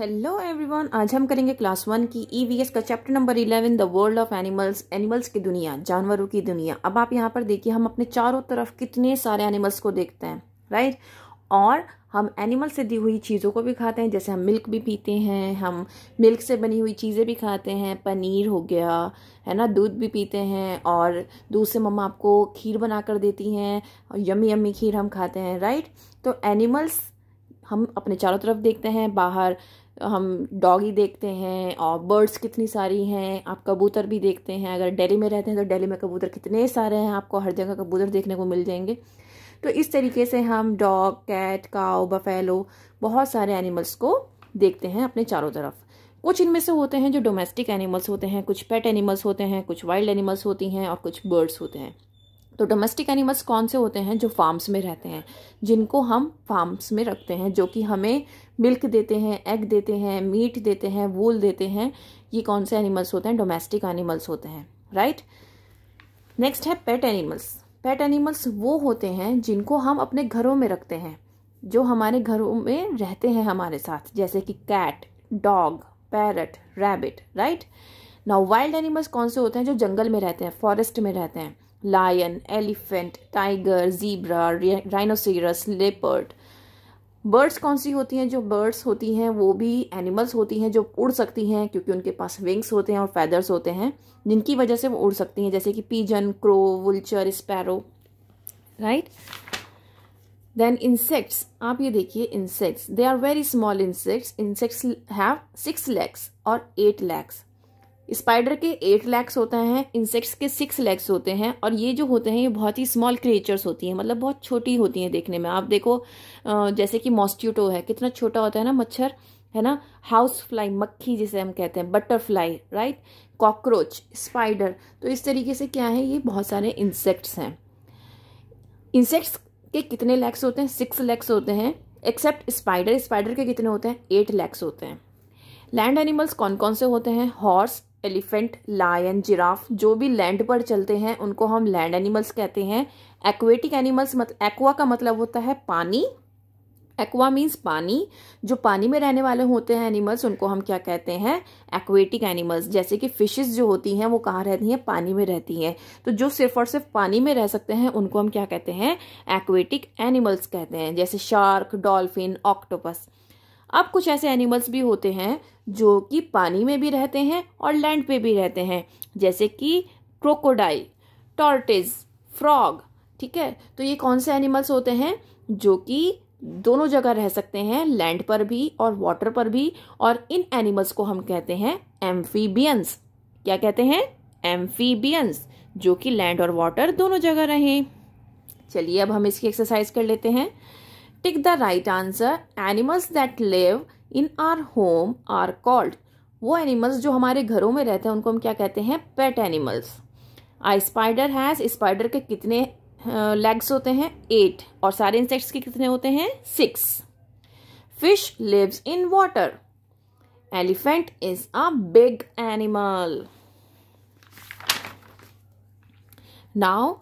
Hello everyone आज हम करेंगे क्लास वन की ईवीएस e का chapter number eleven the world of animals animals की दुनिया जानवरों की दुनिया अब आप यहाँ पर देखिए हम अपने चारों तरफ कितने सारे एनिमल्स को देखते हैं राइट और हम एनिमल से दी हुई चीज़ों को भी खाते हैं जैसे हम मिल्क भी पीते हैं हम मिल्क से बनी हुई चीज़ें भी खाते हैं पनीर हो गया है ना दूध भी पीते हैं और दूध से मम्मा आपको खीर बना कर देती हैं और यमी यमी खीर हम खाते हैं राइट तो एनिमल्स हम अपने चारों तरफ देखते हैं बाहर हम डॉगी देखते हैं और बर्ड्स कितनी सारी हैं आप कबूतर भी देखते हैं अगर दिल्ली में रहते हैं तो दिल्ली में कबूतर कितने सारे हैं आपको हर जगह कबूतर देखने को मिल जाएंगे तो इस तरीके से हम डॉग कैट काओ बफेलो बहुत सारे एनिमल्स को देखते हैं अपने चारों तरफ कुछ इनमें से होते हैं जो डोमेस्टिक एनिमल्स होते हैं कुछ पेट एनिमल्स होते हैं कुछ वाइल्ड एनिमल्स होती हैं और कुछ बर्ड्स होते हैं तो डोमेस्टिक एनिमल्स कौन से होते हैं जो फार्म्स में रहते हैं जिनको हम फार्म्स में रखते हैं जो कि हमें मिल्क देते हैं एग देते हैं मीट देते हैं वूल देते हैं ये कौन से एनिमल्स होते हैं डोमेस्टिक एनिमल्स होते हैं राइट नेक्स्ट है पेट एनिमल्स पेट एनिमल्स वो होते हैं जिनको हम अपने घरों में रखते हैं जो हमारे घरों में रहते हैं हमारे साथ जैसे कि cat dog parrot rabbit right now wild animals कौन से होते हैं जो जंगल में रहते हैं फॉरेस्ट में रहते हैं lion, elephant, tiger, zebra, rhinoceros, leopard. Birds कौन सी होती हैं जो बर्ड्स होती हैं वो भी एनिमल्स होती हैं जो उड़ सकती हैं क्योंकि उनके पास विंग्स होते हैं और फैदर्स होते हैं जिनकी वजह से वो उड़ सकती हैं जैसे कि pigeon crow vulture sparrow right then insects आप ये देखिए insects they are very small insects insects have six legs और एट लैक्स स्पाइडर के एट लैक्स होते हैं इंसेक्ट्स के सिक्स लैक्स होते हैं और ये जो होते हैं ये बहुत ही स्मॉल क्रिएचर्स होती हैं मतलब बहुत छोटी होती हैं देखने में आप देखो जैसे कि मॉस्ट्यूटो है कितना छोटा होता है ना मच्छर है ना हाउस फ्लाई मक्खी जिसे हम कहते हैं बटरफ्लाई राइट कॉकरोच स्पाइडर तो इस तरीके से क्या है ये बहुत सारे इंसेक्ट्स हैं इंसेक्ट्स के कितने लैक्स होते हैं सिक्स लैक्स होते हैं एक्सेप्ट स्पाइडर स्पाइडर के कितने होते हैं एट लैक्स होते हैं लैंड एनिमल्स कौन कौन से होते हैं हॉर्स एलिफेंट लायन जिराफ जो भी लैंड पर चलते हैं उनको हम लैंड एनिमल्स कहते हैं एक्वेटिक एनिमल्स मतलब एक्वा का मतलब होता है पानी एक्वा मीन्स पानी जो पानी में रहने वाले होते हैं एनिमल्स उनको हम क्या कहते हैं एक्वेटिक एनिमल्स जैसे कि फिशेस जो होती हैं वो कहाँ रहती हैं पानी में रहती हैं तो जो सिर्फ और सिर्फ पानी में रह सकते हैं उनको हम क्या कहते हैं एक्वेटिक एनिमल्स कहते हैं जैसे शार्क डॉल्फिन ऑक्टोपस अब कुछ ऐसे एनिमल्स भी होते हैं जो कि पानी में भी रहते हैं और लैंड पे भी रहते हैं जैसे कि क्रोकोडाइल टॉर्टिस फ्रॉग ठीक है तो ये कौन से एनिमल्स होते हैं जो कि दोनों जगह रह सकते हैं लैंड पर भी और वाटर पर भी और इन एनिमल्स को हम कहते हैं एम्फीबियंस क्या कहते हैं एम्फीबियंस जो कि लैंड और वाटर दोनों जगह रहें चलिए अब हम इसकी एक्सरसाइज कर लेते हैं Tick the right answer. Animals that live in our home are called. वो एनिमल्स जो हमारे घरों में रहते हैं उनको हम क्या कहते हैं pet animals I spider has spider के कितने लेग्स होते हैं एट और सारे इंसेक्ट्स के कितने होते हैं six fish lives in water elephant is a big animal now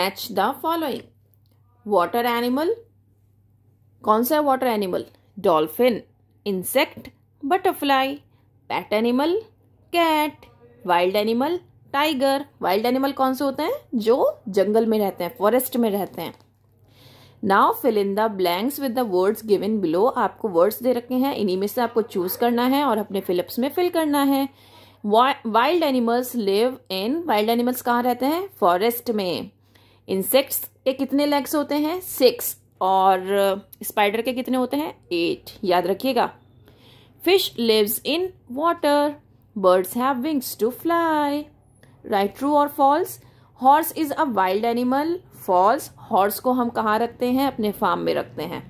match the following water animal कौन सा water animal dolphin insect butterfly pet animal cat wild animal tiger wild animal कौन से होते हैं जो जंगल में रहते हैं फॉरेस्ट में रहते हैं now fill in the blanks with the words given below आपको वर्ड्स दे रखे हैं इन्हीं में से आपको चूज करना है और अपने फिलिप्स में फिल करना है wild animals live in wild animals कहाँ रहते हैं फॉरेस्ट में इंसेक्ट्स के कितने लेग्स होते हैं सिक्स और स्पाइडर के कितने होते हैं एट याद रखिएगा fish lives in water birds have wings to fly right true और false horse is a wild animal false horse को हम कहाँ रखते हैं अपने फार्म में रखते हैं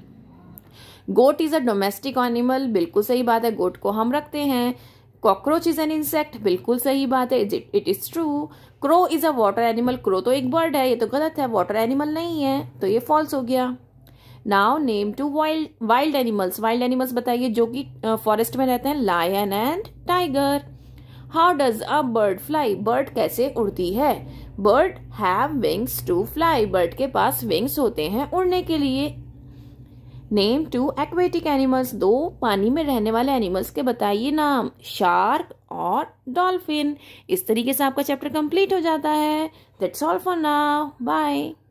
goat is a domestic animal बिल्कुल सही बात है गोट को हम रखते हैं कॉकरोच इज एन इंसेक्ट बिल्कुल सही बात है it is true crow is a water animal crow तो एक बर्ड है ये तो गलत है वाटर एनिमल नहीं है तो ये फॉल्स हो गया now name two wild wild animals wild animals बताइए जो कि फॉरेस्ट में रहते हैं lion and tiger how does a bird fly bird कैसे उड़ती है bird have wings to fly bird के पास विंग्स होते हैं उड़ने के लिए नेम टू एक्वेटिक एनिमल्स दो पानी में रहने वाले एनिमल्स के बताइए नाम शार्क और डॉल्फिन इस तरीके से आपका चैप्टर कंप्लीट हो जाता है that's all for now bye